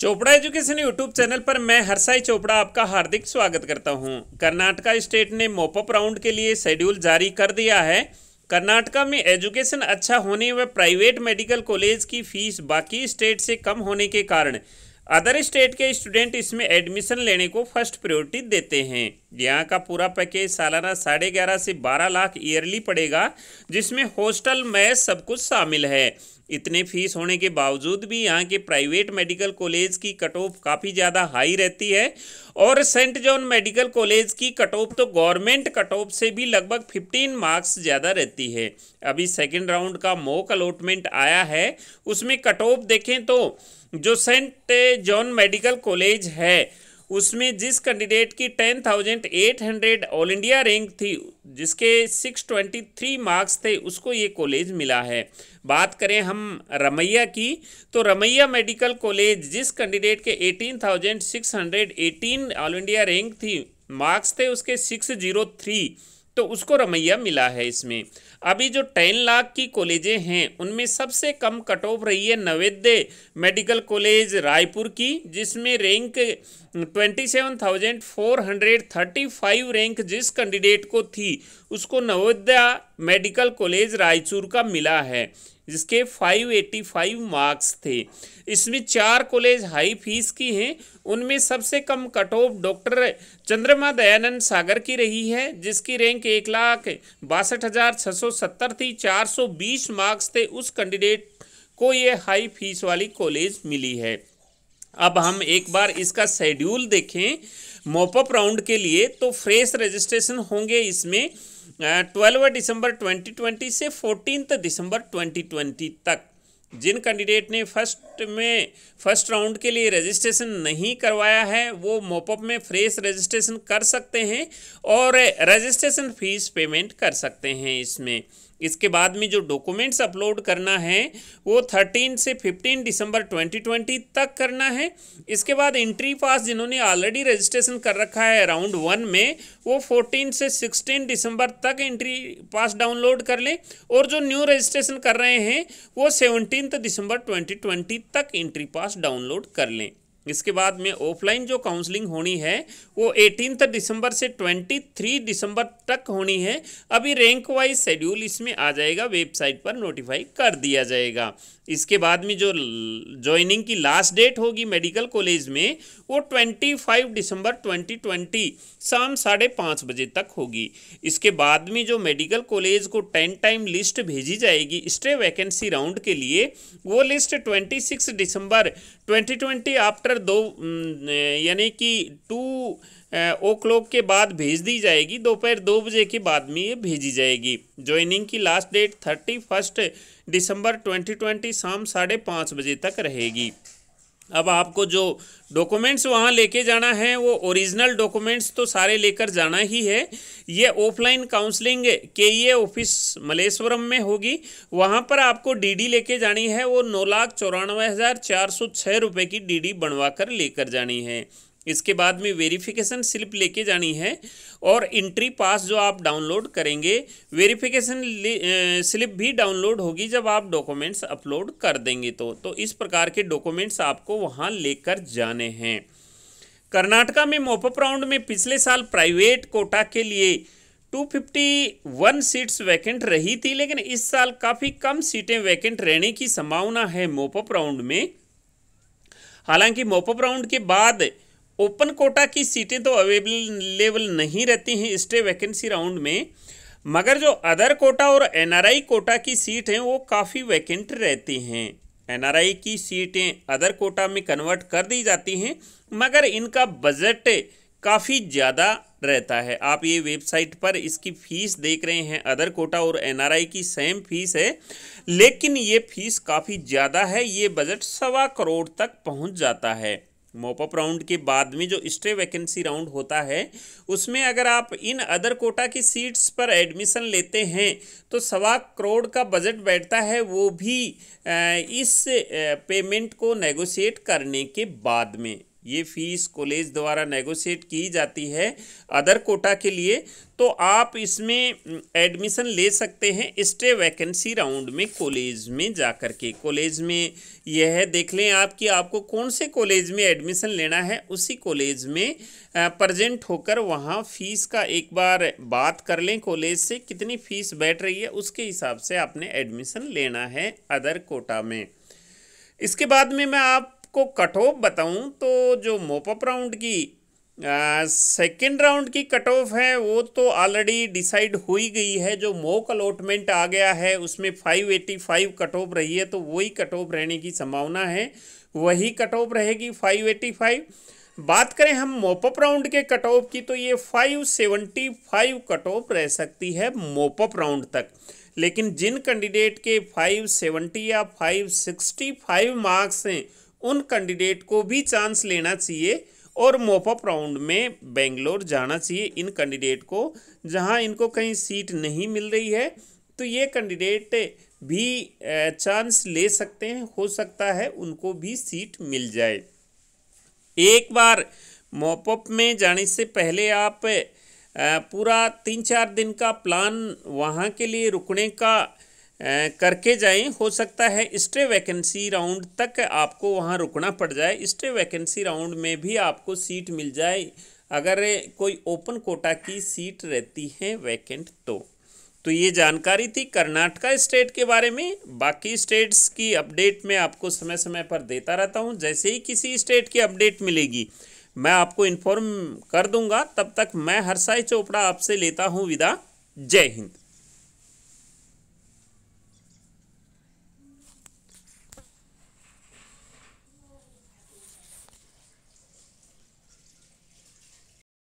Chopra education YouTube channel पर मैं हरसाई चोपड़ा आपका हार्दिक स्वागत करता हूं। कर्नाटका स्टेट ने मोपअप राउंड के लिए शेड्यूल जारी कर दिया है कर्नाटका में एजुकेशन अच्छा होने व प्राइवेट मेडिकल कॉलेज की फीस बाकी स्टेट से कम होने के कारण अदर स्टेट के स्टूडेंट इसमें एडमिशन लेने को फर्स्ट प्रायोरिटी देते हैं यहाँ का पूरा पैकेज सालाना साढ़े ग्यारह से बारह लाख ईयरली पड़ेगा जिसमें हॉस्टल मैच सब कुछ शामिल है इतने फीस होने के बावजूद भी यहाँ के प्राइवेट मेडिकल कॉलेज की कट ऑफ काफ़ी ज़्यादा हाई रहती है और सेंट जॉन मेडिकल कॉलेज की कट ऑफ तो गवर्नमेंट कट ऑफ से भी लगभग फिफ्टीन मार्क्स ज़्यादा रहती है अभी सेकेंड राउंड का मॉक अलॉटमेंट आया है उसमें कट ऑफ देखें तो जो सेंट जॉन मेडिकल कॉलेज है उसमें जिस कैंडिडेट की ten thousand eight hundred all India rank थी जिसके सिक्स ट्वेंटी थ्री मार्क्स थे उसको ये कॉलेज मिला है बात करें हम रमैया की तो रमैया मेडिकल कॉलेज जिस कैंडिडेट के eighteen thousand six hundred eighteen all India rank थी मार्क्स थे उसके सिक्स जीरो थ्री तो उसको रमैया मिला है इसमें अभी जो टेन लाख की कॉलेजें हैं उनमें सबसे कम कट ऑफ रही है नवेद्य मेडिकल कॉलेज रायपुर की जिसमें rank twenty seven thousand four hundred thirty five rank जिस कैंडिडेट को थी उसको नवोदया मेडिकल कॉलेज रायचूर का मिला है जिसके 585 मार्क्स थे इसमें चार कॉलेज हाई फीस की हैं उनमें सबसे कम कट ऑफ डॉक्टर चंद्रमा दयानंद सागर की रही है जिसकी रैंक एक लाख बासठ हज़ार छः सौ सत्तर थी चार सौ बीस मार्क्स थे उस कैंडिडेट को ये हाई फीस वाली कॉलेज मिली है अब हम एक बार इसका शेड्यूल देखें मोपअप राउंड के लिए तो फ्रेश रजिस्ट्रेशन होंगे इसमें ट्वेल्व दिसंबर 2020 से फोर्टीन दिसंबर 2020 तक जिन कैंडिडेट ने फर्स्ट में फर्स्ट राउंड के लिए रजिस्ट्रेशन नहीं करवाया है वो मोपअप में फ्रेश रजिस्ट्रेशन कर सकते हैं और रजिस्ट्रेशन फीस पेमेंट कर सकते हैं इसमें इसके बाद में जो डॉक्यूमेंट्स अपलोड करना है वो थर्टीन से फिफ्टीन दिसंबर 2020 तक करना है इसके बाद एंट्री पास जिन्होंने ऑलरेडी रजिस्ट्रेशन कर रखा है राउंड वन में वो 14 से 16 दिसंबर तक एंट्री पास डाउनलोड कर लें और जो न्यू रजिस्ट्रेशन कर रहे हैं वो सेवनटीन दिसंबर ट्वेंटी तक एंट्री पास डाउनलोड कर लें इसके बाद में ऑफलाइन जो काउंसलिंग होनी है वो एटीन दिसंबर से ट्वेंटी थ्री दिसंबर तक होनी है अभी रैंक वाइज शेड्यूल इसमें आ जाएगा वेबसाइट पर नोटिफाई कर दिया जाएगा इसके बाद में जो ज्वाइनिंग की लास्ट डेट होगी मेडिकल कॉलेज में वो ट्वेंटी फाइव दिसंबर ट्वेंटी ट्वेंटी शाम साढ़े पाँच बजे तक होगी इसके बाद में जो मेडिकल कॉलेज को टेन टाइम लिस्ट भेजी जाएगी स्टे वैकेंसी राउंड के लिए वो लिस्ट ट्वेंटी सिक्स दिसंबर ट्वेंटी ट्वेंटी आफ्टर दो यानी कि टू ओ क्लॉक के बाद भेज दी जाएगी दोपहर दो बजे के बाद में ये भेजी जाएगी ज्वाइनिंग की लास्ट डेट थर्टी फर्स्ट दिसंबर ट्वेंटी ट्वेंटी शाम साढ़े पाँच बजे तक रहेगी अब आपको जो डॉक्यूमेंट्स वहाँ लेके जाना है वो ओरिजिनल डॉक्यूमेंट्स तो सारे लेकर जाना ही है ये ऑफलाइन काउंसलिंग के ये ऑफिस मलेश्वरम में होगी वहाँ पर आपको डीडी लेके जानी है वो नौ लाख चौरानवे हज़ार चार सौ छः रुपये की डीडी बनवा कर लेकर जानी है इसके बाद में वेरिफिकेशन स्लिप लेके जानी है और इंट्री पास जो आप डाउनलोड करेंगे वेरिफिकेशन स्लिप भी डाउनलोड होगी जब आप डॉक्यूमेंट्स अपलोड कर देंगे तो तो इस प्रकार के डॉक्यूमेंट्स आपको वहां लेकर जाने हैं कर्नाटका में मोपअप राउंड में पिछले साल प्राइवेट कोटा के लिए 251 सीट्स वैकेंट रही थी लेकिन इस साल काफ़ी कम सीटें वैकेंट रहने की संभावना है मोपअप राउंड में हालांकि मोपअप राउंड के बाद ओपन कोटा की सीटें तो अवेलेबल नहीं रहती हैं स्टे वैकेंसी राउंड में मगर जो अदर कोटा और एनआरआई कोटा की सीट हैं वो काफ़ी वैकेंट रहती हैं एनआरआई की सीटें अदर कोटा में कन्वर्ट कर दी जाती हैं मगर इनका बजट काफ़ी ज़्यादा रहता है आप ये वेबसाइट पर इसकी फ़ीस देख रहे हैं अदर कोटा और एनआरआई की सेम फीस है लेकिन ये फीस काफ़ी ज़्यादा है ये बजट सवा करोड़ तक पहुंच जाता है मोपअप राउंड के बाद में जो स्टे वैकेंसी राउंड होता है उसमें अगर आप इन अदर कोटा की सीट्स पर एडमिशन लेते हैं तो सवा करोड़ का बजट बैठता है वो भी इस पेमेंट को नेगोशिएट करने के बाद में ये फीस कॉलेज द्वारा नेगोशिएट की जाती है अदर कोटा के लिए तो आप इसमें एडमिशन ले सकते हैं स्टे वैकेंसी राउंड में कॉलेज में जा कर के कॉलेज में यह है देख लें आप कि आपको कौन से कॉलेज में एडमिशन लेना है उसी कॉलेज में प्रजेंट होकर वहाँ फ़ीस का एक बार बात कर लें कॉलेज से कितनी फ़ीस बैठ रही है उसके हिसाब से आपने एडमिशन लेना है अदर कोटा में इसके बाद में मैं आप आपको कट ऑफ बताऊँ तो जो मोपअप राउंड की सेकेंड राउंड की कट ऑफ है वो तो ऑलरेडी डिसाइड हो ही गई है जो मोक अलॉटमेंट आ गया है उसमें 585 कट ऑफ रही है तो वही कट ऑफ रहने की संभावना है वही कट ऑफ रहेगी 585 बात करें हम मोपअप राउंड के कट ऑफ की तो ये 575 कट ऑफ रह सकती है मोपअप राउंड तक लेकिन जिन कैंडिडेट के 570 या 565 मार्क्स हैं उन कैंडिडेट को भी चांस लेना चाहिए और मोपअप राउंड में बेंगलोर जाना चाहिए इन कैंडिडेट को जहां इनको कहीं सीट नहीं मिल रही है तो ये कैंडिडेट भी चांस ले सकते हैं हो सकता है उनको भी सीट मिल जाए एक बार मोपअप में जाने से पहले आप पूरा तीन चार दिन का प्लान वहाँ के लिए रुकने का करके जाएं हो सकता है स्टे वैकेंसी राउंड तक आपको वहाँ रुकना पड़ जाए स्टे वैकेंसी राउंड में भी आपको सीट मिल जाए अगर कोई ओपन कोटा की सीट रहती है वैकेंट तो तो ये जानकारी थी कर्नाटका स्टेट के बारे में बाकी स्टेट्स की अपडेट मैं आपको समय समय पर देता रहता हूँ जैसे ही किसी स्टेट की अपडेट मिलेगी मैं आपको इन्फॉर्म कर दूंगा तब तक मैं हर्षाई चोपड़ा आपसे लेता हूँ विदा जय हिंद